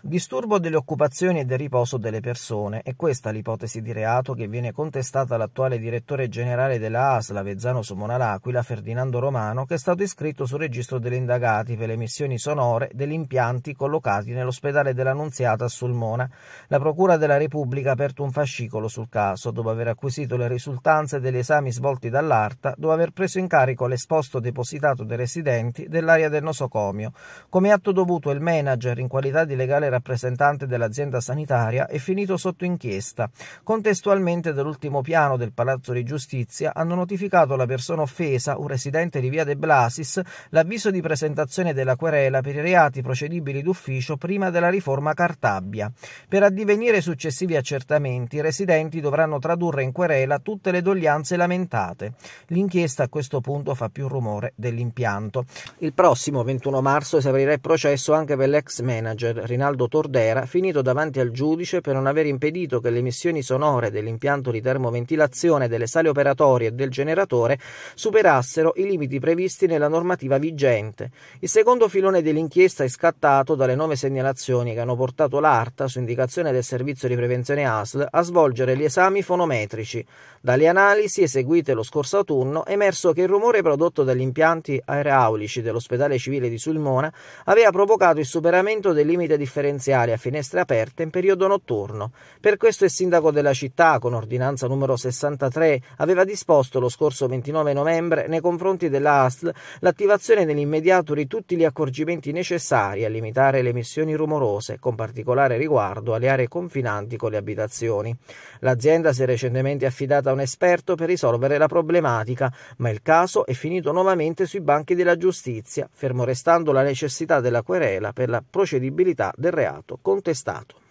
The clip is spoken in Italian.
Disturbo delle occupazioni e del riposo delle persone, è questa l'ipotesi di reato che viene contestata all'attuale direttore generale della ASLA Vezzano Somona L'Aquila, Ferdinando Romano, che è stato iscritto sul registro degli indagati per le emissioni sonore degli impianti collocati nell'ospedale dell'Annunziata a Sulmona. La Procura della Repubblica ha aperto un fascicolo sul caso, dopo aver acquisito le risultanze degli esami svolti dall'ARTA, dopo aver preso in carico l'esposto depositato dei residenti dell'area del nosocomio. Come atto dovuto il manager, in qualità di legale ufficiale rappresentante dell'azienda sanitaria, è finito sotto inchiesta. Contestualmente dall'ultimo piano del Palazzo di Giustizia hanno notificato alla persona offesa, un residente di via De Blasis, l'avviso di presentazione della querela per i reati procedibili d'ufficio prima della riforma Cartabbia. Per addivenire successivi accertamenti, i residenti dovranno tradurre in querela tutte le doglianze lamentate. L'inchiesta a questo punto fa più rumore dell'impianto. Il prossimo 21 marzo si aprirà il processo anche per l'ex manager Rinaldo Aldo Tordera, finito davanti al giudice per non aver impedito che le emissioni sonore dell'impianto di termoventilazione delle sale operatorie e del generatore superassero i limiti previsti nella normativa vigente. Il secondo filone dell'inchiesta è scattato dalle nuove segnalazioni che hanno portato l'ARTA, su indicazione del servizio di prevenzione ASL, a svolgere gli esami fonometrici. Dalle analisi eseguite lo scorso autunno è emerso che il rumore prodotto dagli impianti aeraulici dell'ospedale civile di Sulmona aveva provocato il superamento del limite differenziale preferenziali a finestre aperte in periodo notturno. Per questo il sindaco della città, con ordinanza numero 63, aveva disposto lo scorso 29 novembre nei confronti dell'ASL l'attivazione nell'immediato di tutti gli accorgimenti necessari a limitare le emissioni rumorose, con particolare riguardo alle aree confinanti con le abitazioni. L'azienda si è recentemente affidata a un esperto per risolvere la problematica, ma il caso è finito nuovamente sui banchi della giustizia, fermo restando la necessità della querela per la procedibilità del reato contestato.